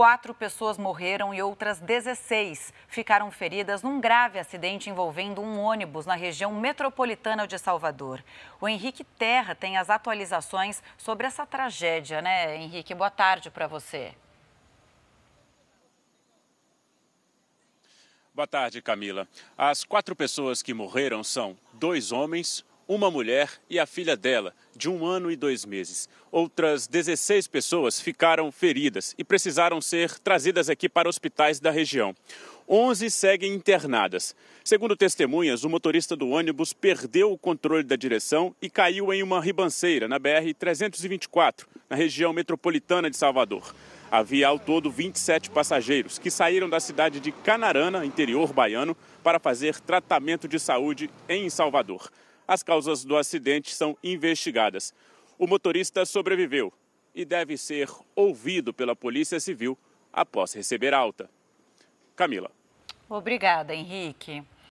Quatro pessoas morreram e outras 16 ficaram feridas num grave acidente envolvendo um ônibus na região metropolitana de Salvador. O Henrique Terra tem as atualizações sobre essa tragédia, né, Henrique? Boa tarde para você. Boa tarde, Camila. As quatro pessoas que morreram são dois homens, uma mulher e a filha dela, de um ano e dois meses. Outras 16 pessoas ficaram feridas e precisaram ser trazidas aqui para hospitais da região. 11 seguem internadas. Segundo testemunhas, o motorista do ônibus perdeu o controle da direção e caiu em uma ribanceira na BR-324, na região metropolitana de Salvador. Havia ao todo 27 passageiros que saíram da cidade de Canarana, interior baiano, para fazer tratamento de saúde em Salvador. As causas do acidente são investigadas. O motorista sobreviveu e deve ser ouvido pela Polícia Civil após receber alta. Camila. Obrigada, Henrique.